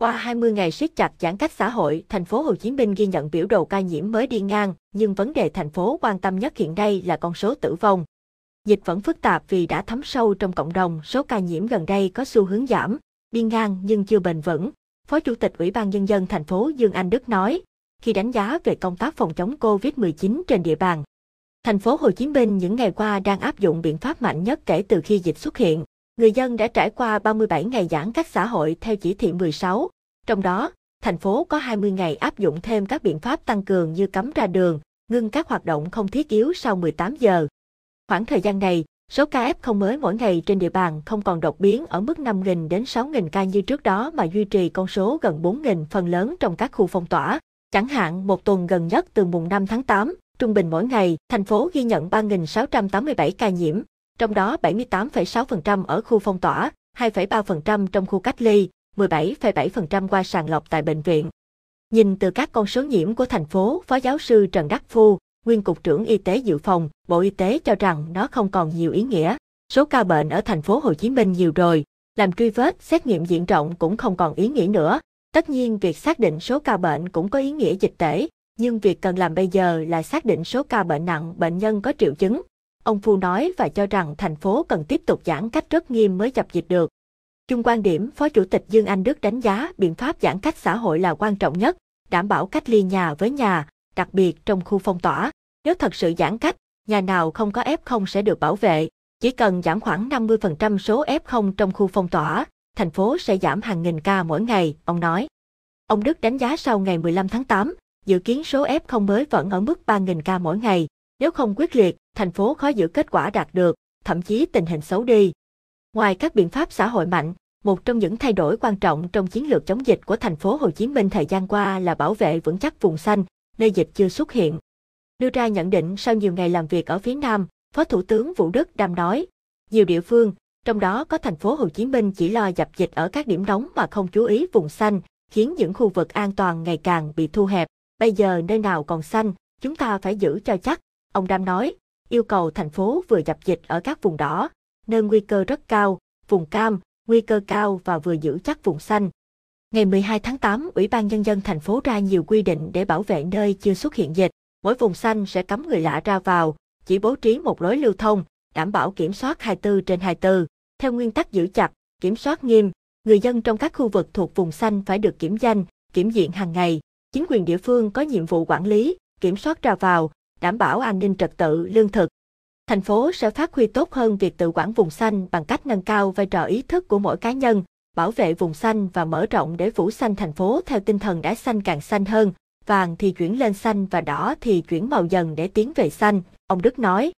Qua 20 ngày siết chặt giãn cách xã hội, thành phố Hồ Chí Minh ghi nhận biểu đồ ca nhiễm mới đi ngang, nhưng vấn đề thành phố quan tâm nhất hiện nay là con số tử vong. Dịch vẫn phức tạp vì đã thấm sâu trong cộng đồng, số ca nhiễm gần đây có xu hướng giảm, đi ngang nhưng chưa bền vững. Phó Chủ tịch Ủy ban Nhân dân thành phố Dương Anh Đức nói, khi đánh giá về công tác phòng chống COVID-19 trên địa bàn. Thành phố Hồ Chí Minh những ngày qua đang áp dụng biện pháp mạnh nhất kể từ khi dịch xuất hiện người dân đã trải qua 37 ngày giãn cách xã hội theo chỉ thị 16, trong đó, thành phố có 20 ngày áp dụng thêm các biện pháp tăng cường như cấm ra đường, ngưng các hoạt động không thiết yếu sau 18 giờ. Khoảng thời gian này, số ca F0 mới mỗi ngày trên địa bàn không còn đột biến ở mức 5.000 đến 6.000 ca như trước đó mà duy trì con số gần 4.000 phần lớn trong các khu phong tỏa. Chẳng hạn một tuần gần nhất từ mùng 5 tháng 8, trung bình mỗi ngày, thành phố ghi nhận 3.687 ca nhiễm, trong đó 78,6% ở khu phong tỏa, 2,3% trong khu cách ly, 17,7% qua sàng lọc tại bệnh viện. Nhìn từ các con số nhiễm của thành phố, Phó giáo sư Trần Đắc Phu, Nguyên Cục trưởng Y tế Dự phòng, Bộ Y tế cho rằng nó không còn nhiều ý nghĩa. Số ca bệnh ở thành phố Hồ Chí Minh nhiều rồi, làm truy vết, xét nghiệm diện rộng cũng không còn ý nghĩa nữa. Tất nhiên việc xác định số ca bệnh cũng có ý nghĩa dịch tễ, nhưng việc cần làm bây giờ là xác định số ca bệnh nặng bệnh nhân có triệu chứng, Ông Phu nói và cho rằng thành phố cần tiếp tục giãn cách rất nghiêm mới dập dịch được. Chung quan điểm, Phó Chủ tịch Dương Anh Đức đánh giá biện pháp giãn cách xã hội là quan trọng nhất, đảm bảo cách ly nhà với nhà, đặc biệt trong khu phong tỏa. Nếu thật sự giãn cách, nhà nào không có F0 sẽ được bảo vệ. Chỉ cần giảm khoảng 50% số F0 trong khu phong tỏa, thành phố sẽ giảm hàng nghìn ca mỗi ngày, ông nói. Ông Đức đánh giá sau ngày 15 tháng 8, dự kiến số F0 mới vẫn ở mức 3.000 ca mỗi ngày, nếu không quyết liệt, thành phố khó giữ kết quả đạt được, thậm chí tình hình xấu đi. Ngoài các biện pháp xã hội mạnh, một trong những thay đổi quan trọng trong chiến lược chống dịch của thành phố Hồ Chí Minh thời gian qua là bảo vệ vững chắc vùng xanh, nơi dịch chưa xuất hiện. Đưa ra nhận định sau nhiều ngày làm việc ở phía Nam, Phó Thủ tướng Vũ Đức Đam nói, nhiều địa phương, trong đó có thành phố Hồ Chí Minh chỉ lo dập dịch ở các điểm nóng mà không chú ý vùng xanh, khiến những khu vực an toàn ngày càng bị thu hẹp. Bây giờ nơi nào còn xanh, chúng ta phải giữ cho chắc, Ông Đam nói, yêu cầu thành phố vừa dập dịch ở các vùng đỏ, nơi nguy cơ rất cao, vùng cam, nguy cơ cao và vừa giữ chắc vùng xanh. Ngày 12 tháng 8, Ủy ban Nhân dân thành phố ra nhiều quy định để bảo vệ nơi chưa xuất hiện dịch. Mỗi vùng xanh sẽ cấm người lạ ra vào, chỉ bố trí một lối lưu thông, đảm bảo kiểm soát 24 trên 24. Theo nguyên tắc giữ chặt, kiểm soát nghiêm, người dân trong các khu vực thuộc vùng xanh phải được kiểm danh, kiểm diện hàng ngày. Chính quyền địa phương có nhiệm vụ quản lý, kiểm soát ra vào, đảm bảo an ninh trật tự lương thực. Thành phố sẽ phát huy tốt hơn việc tự quản vùng xanh bằng cách nâng cao vai trò ý thức của mỗi cá nhân, bảo vệ vùng xanh và mở rộng để phủ xanh thành phố theo tinh thần đã xanh càng xanh hơn, vàng thì chuyển lên xanh và đỏ thì chuyển màu dần để tiến về xanh, ông Đức nói.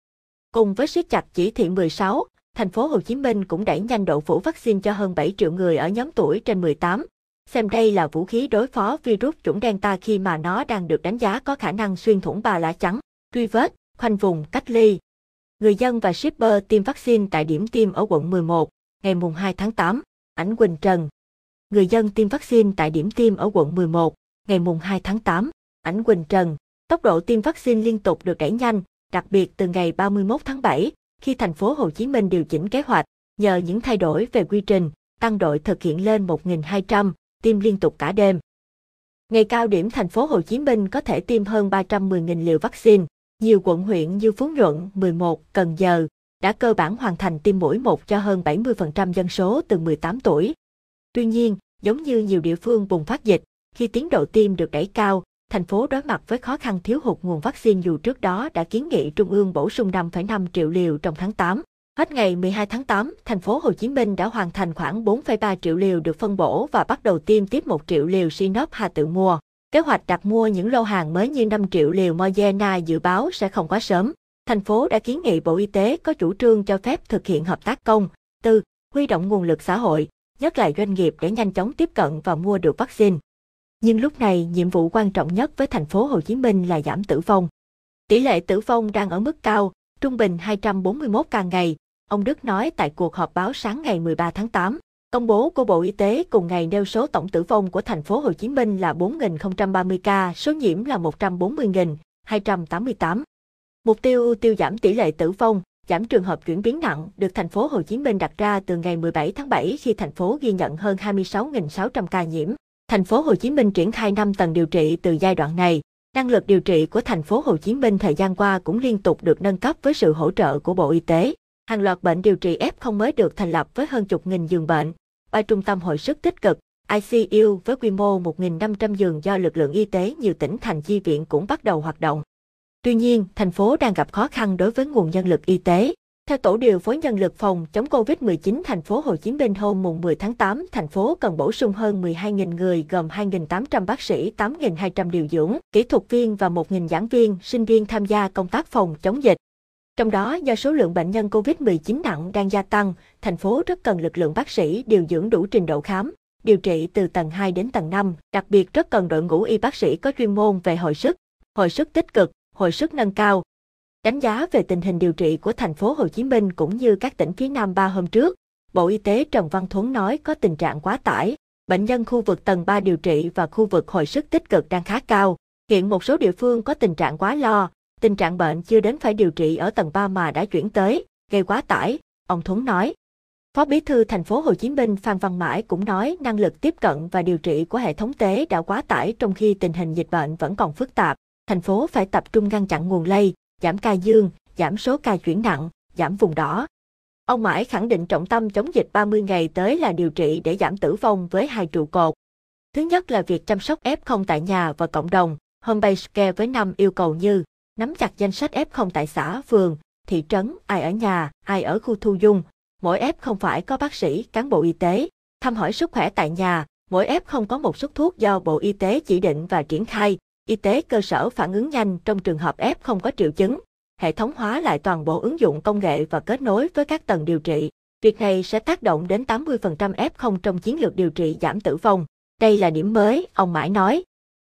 Cùng với siết chặt chỉ thị 16, thành phố Hồ Chí Minh cũng đẩy nhanh độ phủ vaccine cho hơn 7 triệu người ở nhóm tuổi trên 18. Xem đây là vũ khí đối phó virus chủng Delta khi mà nó đang được đánh giá có khả năng xuyên thủng ba lá trắng truy vết, khoanh vùng cách ly. Người dân và shipper tiêm vaccine tại điểm tiêm ở quận 11, ngày mùng 2 tháng 8, ảnh Quỳnh Trần. Người dân tiêm vaccine tại điểm tiêm ở quận 11, ngày mùng 2 tháng 8, ảnh Quỳnh Trần. Tốc độ tiêm vaccine liên tục được đẩy nhanh, đặc biệt từ ngày 31 tháng 7, khi thành phố Hồ Chí Minh điều chỉnh kế hoạch, nhờ những thay đổi về quy trình, tăng đội thực hiện lên 1.200, tiêm liên tục cả đêm. Ngày cao điểm thành phố Hồ Chí Minh có thể tiêm hơn 310.000 liều vaccine. Nhiều quận huyện như Phú Nhuận, 11, Cần Giờ đã cơ bản hoàn thành tiêm mũi một cho hơn 70% dân số từ 18 tuổi. Tuy nhiên, giống như nhiều địa phương bùng phát dịch, khi tiến độ tiêm được đẩy cao, thành phố đối mặt với khó khăn thiếu hụt nguồn vaccine dù trước đó đã kiến nghị Trung ương bổ sung 5,5 triệu liều trong tháng 8. Hết ngày 12 tháng 8, thành phố Hồ Chí Minh đã hoàn thành khoảng 4,3 triệu liều được phân bổ và bắt đầu tiêm tiếp 1 triệu liều Sinop Hà tự mua. Kế hoạch đặt mua những lô hàng mới như 5 triệu liều Moderna dự báo sẽ không quá sớm. Thành phố đã kiến nghị Bộ Y tế có chủ trương cho phép thực hiện hợp tác công, tư, huy động nguồn lực xã hội, nhất là doanh nghiệp để nhanh chóng tiếp cận và mua được vaccine. Nhưng lúc này, nhiệm vụ quan trọng nhất với thành phố Hồ Chí Minh là giảm tử vong. Tỷ lệ tử vong đang ở mức cao, trung bình 241 ca ngày, ông Đức nói tại cuộc họp báo sáng ngày 13 tháng 8. Công bố của Bộ Y tế cùng ngày nêu số tổng tử vong của thành phố Hồ Chí Minh là 4.030 ca, số nhiễm là 140.288. Mục tiêu ưu tiêu giảm tỷ lệ tử vong, giảm trường hợp chuyển biến nặng được thành phố Hồ Chí Minh đặt ra từ ngày 17 tháng 7 khi thành phố ghi nhận hơn 26.600 ca nhiễm. Thành phố Hồ Chí Minh triển khai 5 tầng điều trị từ giai đoạn này. Năng lực điều trị của thành phố Hồ Chí Minh thời gian qua cũng liên tục được nâng cấp với sự hỗ trợ của Bộ Y tế hàng loạt bệnh điều trị F0 mới được thành lập với hơn chục nghìn giường bệnh. Ba trung tâm hồi sức tích cực, ICU với quy mô 1.500 giường do lực lượng y tế nhiều tỉnh thành chi viện cũng bắt đầu hoạt động. Tuy nhiên, thành phố đang gặp khó khăn đối với nguồn nhân lực y tế. Theo Tổ điều phối nhân lực phòng chống COVID-19 thành phố Hồ Chí Minh hôm mùng 10 tháng 8, thành phố cần bổ sung hơn 12.000 người gồm 2.800 bác sĩ, 8.200 điều dưỡng, kỹ thuật viên và 1.000 giảng viên, sinh viên tham gia công tác phòng chống dịch. Trong đó do số lượng bệnh nhân COVID-19 nặng đang gia tăng, thành phố rất cần lực lượng bác sĩ điều dưỡng đủ trình độ khám, điều trị từ tầng 2 đến tầng 5, đặc biệt rất cần đội ngũ y bác sĩ có chuyên môn về hồi sức, hồi sức tích cực, hồi sức nâng cao. Đánh giá về tình hình điều trị của thành phố Hồ Chí Minh cũng như các tỉnh phía Nam ba hôm trước, Bộ Y tế Trần Văn Thuấn nói có tình trạng quá tải, bệnh nhân khu vực tầng 3 điều trị và khu vực hồi sức tích cực đang khá cao. Hiện một số địa phương có tình trạng quá lo, Tình trạng bệnh chưa đến phải điều trị ở tầng 3 mà đã chuyển tới, gây quá tải, ông Thuấn nói. Phó Bí thư thành phố Hồ Chí Minh Phan Văn Mãi cũng nói năng lực tiếp cận và điều trị của hệ thống tế đã quá tải trong khi tình hình dịch bệnh vẫn còn phức tạp, thành phố phải tập trung ngăn chặn nguồn lây, giảm ca dương, giảm số ca chuyển nặng, giảm vùng đỏ. Ông Mãi khẳng định trọng tâm chống dịch 30 ngày tới là điều trị để giảm tử vong với hai trụ cột. Thứ nhất là việc chăm sóc F0 tại nhà và cộng đồng, home-based care với năm yêu cầu như nắm chặt danh sách F0 tại xã, phường, thị trấn, ai ở nhà, ai ở khu thu dung. Mỗi F không phải có bác sĩ, cán bộ y tế, thăm hỏi sức khỏe tại nhà, mỗi F không có một số thuốc do Bộ Y tế chỉ định và triển khai. Y tế cơ sở phản ứng nhanh trong trường hợp F không có triệu chứng. Hệ thống hóa lại toàn bộ ứng dụng công nghệ và kết nối với các tầng điều trị. Việc này sẽ tác động đến 80% F0 trong chiến lược điều trị giảm tử vong. Đây là điểm mới, ông Mãi nói.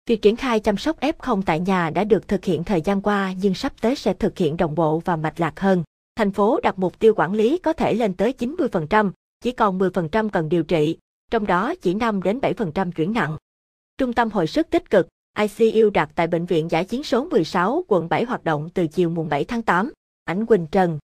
Việc triển khai chăm sóc F0 tại nhà đã được thực hiện thời gian qua nhưng sắp tới sẽ thực hiện đồng bộ và mạch lạc hơn. Thành phố đặt mục tiêu quản lý có thể lên tới 90%, chỉ còn 10% cần điều trị, trong đó chỉ 5 đến 7% chuyển nặng. Trung tâm hồi sức tích cực ICU đặt tại bệnh viện Giải chiến số 16, quận 7 hoạt động từ chiều mùng 7 tháng 8. Ảnh Quỳnh Trần.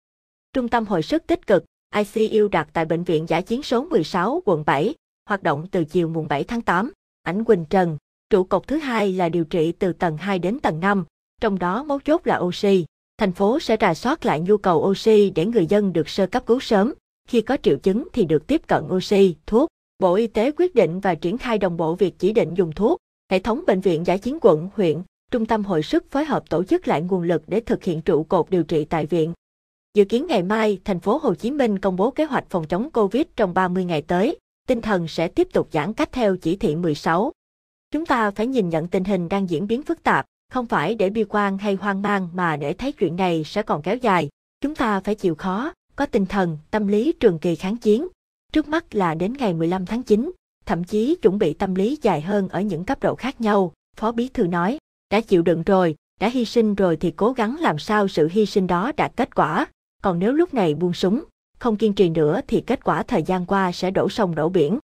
Trung tâm hồi sức tích cực ICU đặt tại bệnh viện Giải chiến số 16, quận 7, hoạt động từ chiều mùng 7 tháng 8. Ảnh Quỳnh Trần. Trụ cột thứ hai là điều trị từ tầng 2 đến tầng 5, trong đó mấu chốt là oxy. Thành phố sẽ rà soát lại nhu cầu oxy để người dân được sơ cấp cứu sớm, khi có triệu chứng thì được tiếp cận oxy, thuốc. Bộ Y tế quyết định và triển khai đồng bộ việc chỉ định dùng thuốc. Hệ thống bệnh viện giải chiến quận, huyện, trung tâm hồi sức phối hợp tổ chức lại nguồn lực để thực hiện trụ cột điều trị tại viện. Dự kiến ngày mai, thành phố Hồ Chí Minh công bố kế hoạch phòng chống Covid trong 30 ngày tới. Tinh thần sẽ tiếp tục giãn cách theo chỉ thị 16. Chúng ta phải nhìn nhận tình hình đang diễn biến phức tạp, không phải để bi quan hay hoang mang mà để thấy chuyện này sẽ còn kéo dài. Chúng ta phải chịu khó, có tinh thần, tâm lý trường kỳ kháng chiến. Trước mắt là đến ngày 15 tháng 9, thậm chí chuẩn bị tâm lý dài hơn ở những cấp độ khác nhau, Phó Bí Thư nói. Đã chịu đựng rồi, đã hy sinh rồi thì cố gắng làm sao sự hy sinh đó đạt kết quả. Còn nếu lúc này buông súng, không kiên trì nữa thì kết quả thời gian qua sẽ đổ sông đổ biển.